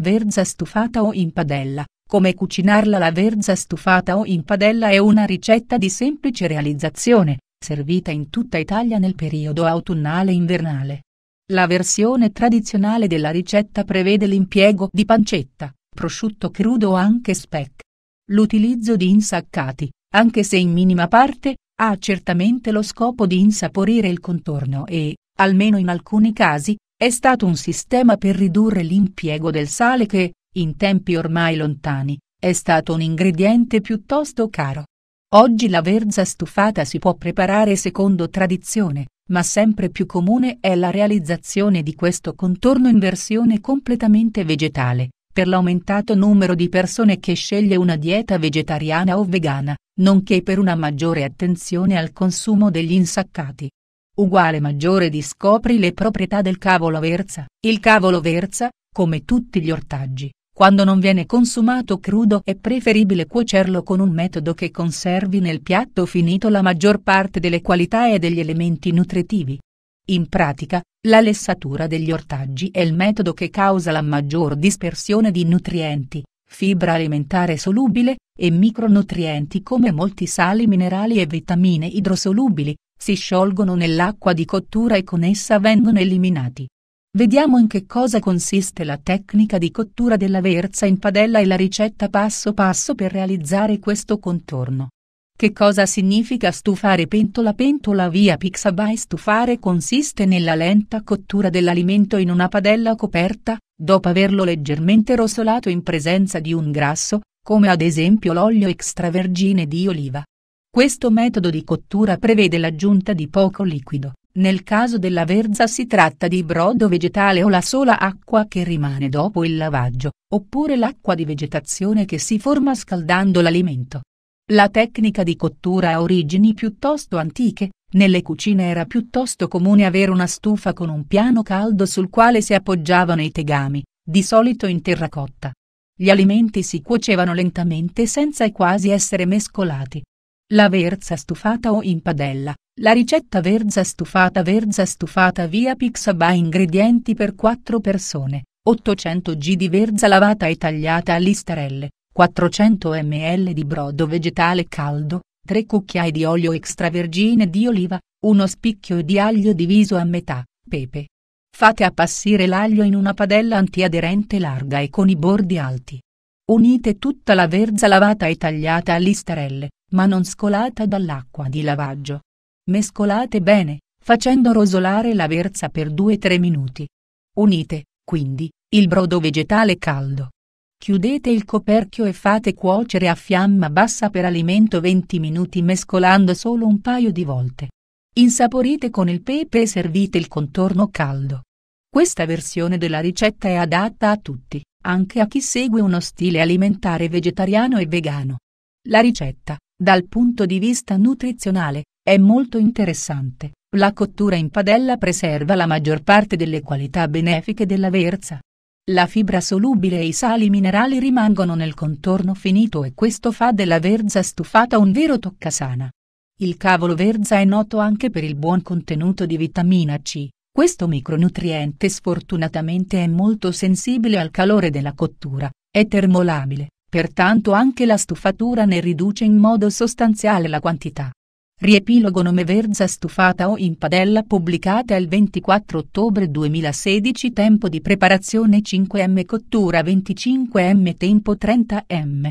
Verza stufata o in padella. Come cucinarla la verza stufata o in padella è una ricetta di semplice realizzazione, servita in tutta Italia nel periodo autunnale-invernale. La versione tradizionale della ricetta prevede l'impiego di pancetta, prosciutto crudo o anche speck. L'utilizzo di insaccati, anche se in minima parte, ha certamente lo scopo di insaporire il contorno e, almeno in alcuni casi, è stato un sistema per ridurre l'impiego del sale che, in tempi ormai lontani, è stato un ingrediente piuttosto caro. Oggi la verza stufata si può preparare secondo tradizione, ma sempre più comune è la realizzazione di questo contorno in versione completamente vegetale, per l'aumentato numero di persone che sceglie una dieta vegetariana o vegana, nonché per una maggiore attenzione al consumo degli insaccati uguale maggiore di scopri le proprietà del cavolo verza. Il cavolo verza, come tutti gli ortaggi, quando non viene consumato crudo è preferibile cuocerlo con un metodo che conservi nel piatto finito la maggior parte delle qualità e degli elementi nutritivi. In pratica, la lessatura degli ortaggi è il metodo che causa la maggior dispersione di nutrienti, fibra alimentare solubile, e micronutrienti come molti sali minerali e vitamine idrosolubili, si sciolgono nell'acqua di cottura e con essa vengono eliminati. Vediamo in che cosa consiste la tecnica di cottura della verza in padella e la ricetta passo passo per realizzare questo contorno. Che cosa significa stufare pentola pentola via Pixabay stufare consiste nella lenta cottura dell'alimento in una padella coperta, dopo averlo leggermente rosolato in presenza di un grasso, come ad esempio l'olio extravergine di oliva. Questo metodo di cottura prevede l'aggiunta di poco liquido, nel caso della verza si tratta di brodo vegetale o la sola acqua che rimane dopo il lavaggio, oppure l'acqua di vegetazione che si forma scaldando l'alimento. La tecnica di cottura ha origini piuttosto antiche, nelle cucine era piuttosto comune avere una stufa con un piano caldo sul quale si appoggiavano i tegami, di solito in terracotta. Gli alimenti si cuocevano lentamente senza quasi essere mescolati, la verza stufata o in padella, la ricetta verza stufata verza stufata via Pixaba ingredienti per 4 persone, 800 g di verza lavata e tagliata a listarelle, 400 ml di brodo vegetale caldo, 3 cucchiai di olio extravergine di oliva, 1 spicchio di aglio diviso a metà, pepe. Fate appassire l'aglio in una padella antiaderente larga e con i bordi alti. Unite tutta la verza lavata e tagliata a listarelle ma non scolata dall'acqua di lavaggio. Mescolate bene, facendo rosolare la verza per 2-3 minuti. Unite, quindi, il brodo vegetale caldo. Chiudete il coperchio e fate cuocere a fiamma bassa per alimento 20 minuti mescolando solo un paio di volte. Insaporite con il pepe e servite il contorno caldo. Questa versione della ricetta è adatta a tutti, anche a chi segue uno stile alimentare vegetariano e vegano. La ricetta, dal punto di vista nutrizionale, è molto interessante. La cottura in padella preserva la maggior parte delle qualità benefiche della verza. La fibra solubile e i sali minerali rimangono nel contorno finito e questo fa della verza stufata un vero toccasana. Il cavolo verza è noto anche per il buon contenuto di vitamina C. Questo micronutriente sfortunatamente è molto sensibile al calore della cottura, è termolabile, Pertanto anche la stufatura ne riduce in modo sostanziale la quantità. Riepilogo nome Verza stufata o in padella pubblicata il 24 ottobre 2016 Tempo di preparazione 5 m Cottura 25 m Tempo 30 m